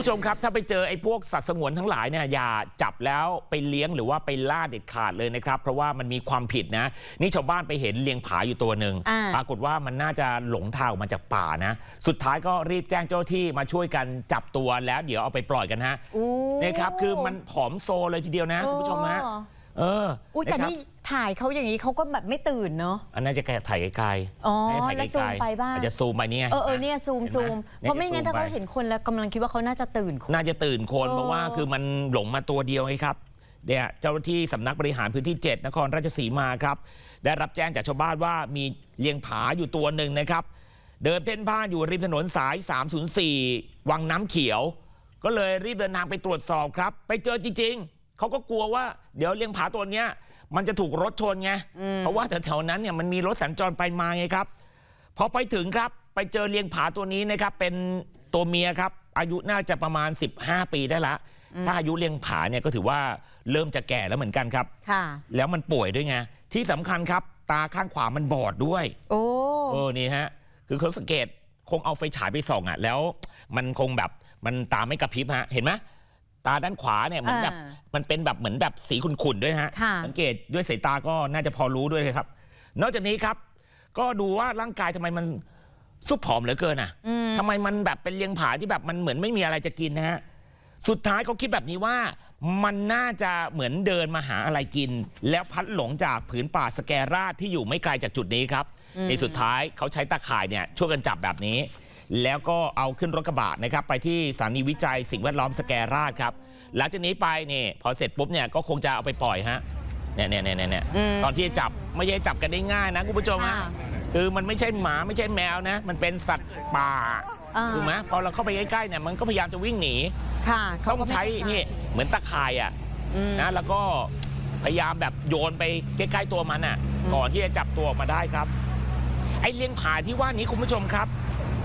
ผู้ชมครับถ้าไปเจอไอ้พวกสัตว์สงวนทั้งหลายเนี่ยอย่าจับแล้วไปเลี้ยงหรือว่าไปล่าเด็ดขาดเลยนะครับเพราะว่ามันมีความผิดนะ นี่ชาวบ้านไปเห็นเลี้ยงผาอยู่ตัวหนึ่งปรากฏว่ามันน่าจะหลงทางออกมาจากป่านะ สุดท้ายก็รีบแจ้งเจ้าที่มาช่วยกันจับตัวแล้ว เดี๋ยวเอาไปปล่อยกันฮะนี่ครับคือมันผอมโซเลยทีเดียวนะคุณผู้ชมฮะเอออุ้ยแต่นี่ถ่ายเขาอย่างนี้เขาก็แบบไม่ตื่นเนาะ อันนั้นจะถ่ายไกลๆอ๋อแล้วซูมไปบ้างอาจจะซูมไปเนี่ยเออเนี่ยซูมซูมเพราะไม่งั้นถ้าเขาเห็นคนแล้วกำลังคิดว่าเขาน่าจะตื่นคนน่าจะตื่นคนเพราะว่าคือมันหลงมาตัวเดียวไงครับเนี่ยเจ้าหน้าที่สำนักบริหารพื้นที่ 7 นครราชสีมาครับ ได้รับแจ้งจากชาวบ้านว่ามีเลียงผาอยู่ตัวหนึ่งนะครับ เดินเพ่นพ่านอยู่ริมถนนสาย 304วังน้ำเขียว ก็เลยรีบเดินทางไปตรวจสอบครับ ไปเจอจริง ๆเขาก็กลัวว่าเดี๋ยวเลี้ยงผาตัวเนี้ยมันจะถูกรถชนไงเพราะว่าแถวๆนั้นเนี่ยมันมีรถสัญจรไปมาไงครับพอไปถึงครับไปเจอเลี้ยงผาตัวนี้นะครับ เป็นตัวเมียครับ อายุน่าจะประมาณ 15 ปีได้ละ ถ้าอายุเลี้ยงผาเนี่ยก็ถือว่าเริ่มจะแก่แล้วเหมือนกันครับแล้วมันป่วยด้วยไงที่สำคัญครับตาข้างขวามันบอดด้วย โอ้เออนี่ฮะ คือเขาสังเกตคงเอาไฟฉายไปส่องอ่ะแล้วมันคงแบบมันตาไม่กระพริบฮะเห็นไหมตาด้านขวาเนี่ยเหมือนแบบมันเป็นแบบเหมือนแบบสีขุ่นๆด้วยฮะสังเกตด้วยสายตาก็น่าจะพอรู้ด้วยครับ นอกจากนี้ครับ ก็ดูว่าร่างกายทำไมมันซุบผอมเหลือเกินอ่ะ ทำไมมันแบบเป็นเลียงผาที่แบบมันเหมือนไม่มีอะไรจะกินนะฮะ สุดท้ายเขาคิดแบบนี้ว่ามันน่าจะเหมือนเดินมาหาอะไรกิน แล้วพัดหลงจากผืนป่าสแกราที่อยู่ไม่ไกลจากจุดนี้ครับในสุดท้ายเขาใช้ตาข่ายเนี่ย ช่วยกันจับแบบนี้แล้วก็เอาขึ้นรถกระบะนะครับไปที่สถานีวิจัยสิ่งแวดล้อมสแกราดครับหลังจากนี้ไปเนี่ยพอเสร็จปุ๊บเนี่ยก็คงจะเอาไปปล่อยฮะเนี่ยเนี่ยเนี่ยเนี่ยตอนที่จะจับไม่ใช่จับกันได้ง่ายนะ คุณผู้ชมฮะคือมันไม่ใช่หมาไม่ใช่แมวนะมันเป็นสัตว์ป่าถูกไหมพอเราเข้าไปใกล้ๆเนี่ยมันก็พยายามจะวิ่งหนีต้องใช้นี่เหมือนตะข่ายอ่ะนะแล้วก็พยายามแบบโยนไปใกล้ๆตัวมันอ่ะ ก่อนที่จะจับตัวออกมาได้ครับ ไอเลี้ยงผาที่ว่านี้คุณผู้ชมครับ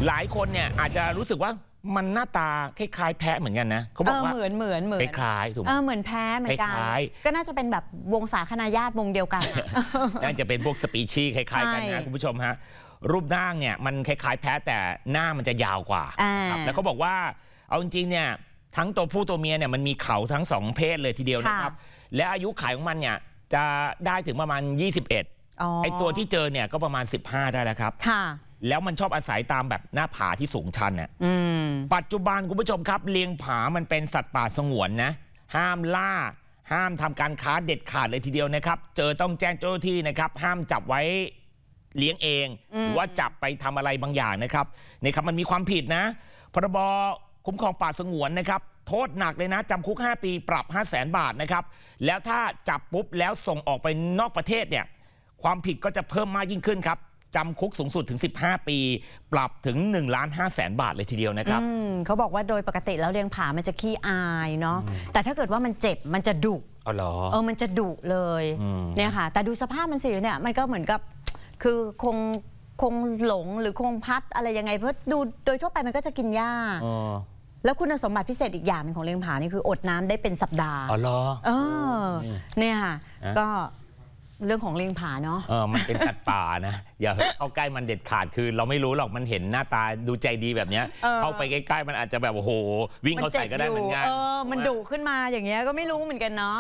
หลายคนเนี่ยอาจจะรู้สึกว่ามันหน้าตาคล้าย ๆ แพะเหมือนกันนะเขาบอกว่าเหมือนเหมือนเหมือนคล้ายถูกไหมเหมือนแพะเหมือนกันก็น่าจะเป็นแบบวงสาคณะญาติวงเดียวกันน่าจะเป็นพวกสปีชีคล้ายๆกันนะคุณผู้ชมฮะรูปน่างเนี่ยมันคล้าย ๆ แพะแต่หน้ามันจะยาวกว่า แล้วเขาบอกว่าเอาจริงๆเนี่ยทั้งตัวผู้ตัวเมียเนี่ยมันมีเขาทั้งสองเพศเลยทีเดียวนะครับ และอายุขัยของมันเนี่ยจะได้ถึงประมาณ21ไอตัวที่เจอเนี่ยก็ประมาณ 15 ได้แล้วครับแล้วมันชอบอาศัยตามแบบหน้าผาที่สูงชันน่ะปัจจุบันคุณผู้ชมครับเลียงผามันเป็นสัตว์ป่าสงวนนะ ห้ามล่า ห้ามทำการค้าเด็ดขาดเลยทีเดียวนะครับ เจอต้องแจ้งเจ้าหน้าที่นะครับ ห้ามจับไว้เลี้ยงเอง หรือว่าจับไปทำอะไรบางอย่างนะครับ นี่ครับมันมีความผิดนะ พรบคุ้มครองป่าสงวนนะครับ โทษหนักเลยนะจำคุก 5 ปีปรับ 5 0 0แสนบาทนะครับ แล้วถ้าจับปุ๊บแล้วส่งออกไปนอกประเทศเนี่ย ความผิดก็จะเพิ่มมากยิ่งขึ้นครับจำคุกสูงสุดถึง 15 ปี ปรับถึง 1 ล้าน5แสนบาทเลยทีเดียวนะครับ เขาบอกว่าโดยปกติแล้วเลี้ยงผามันจะขี้อายเนาะ แต่ถ้าเกิดว่ามันเจ็บมันจะดุเออเหรอ เออมันจะดุเลยเนี่ยค่ะ แต่ดูสภาพมันสิเนี่ยมันก็เหมือนกับคือคงคงหลงหรือคงพัดอะไรยังไง เพราะดูโดยทั่วไปมันก็จะกินหญ้าแล้วคุณสมบัติพิเศษอีกอย่างนึงของเลี้ยงผานี่คืออดน้ำได้เป็นสัปดาห์อ๋อเหรอ เออ เนี่ยค่ะก็เรื่องของเลี้ยงผาเนาะเออมันเป็นสัตว์ป่านะอย่าเข้าใกล้มันเด็ดขาดคือ เราไม่รู้หรอกมันเห็นหน้าตาดูใจดีแบบเนี้ยเข้าไปใกล้ๆมันอาจจะแบบโอ้โห วิ่งเข้าใส่ก็ได้เหมือนกันเออมันดุขึ้นมาอย่างเงี้ยก็ไม่รู้เหมือนกันเนาะ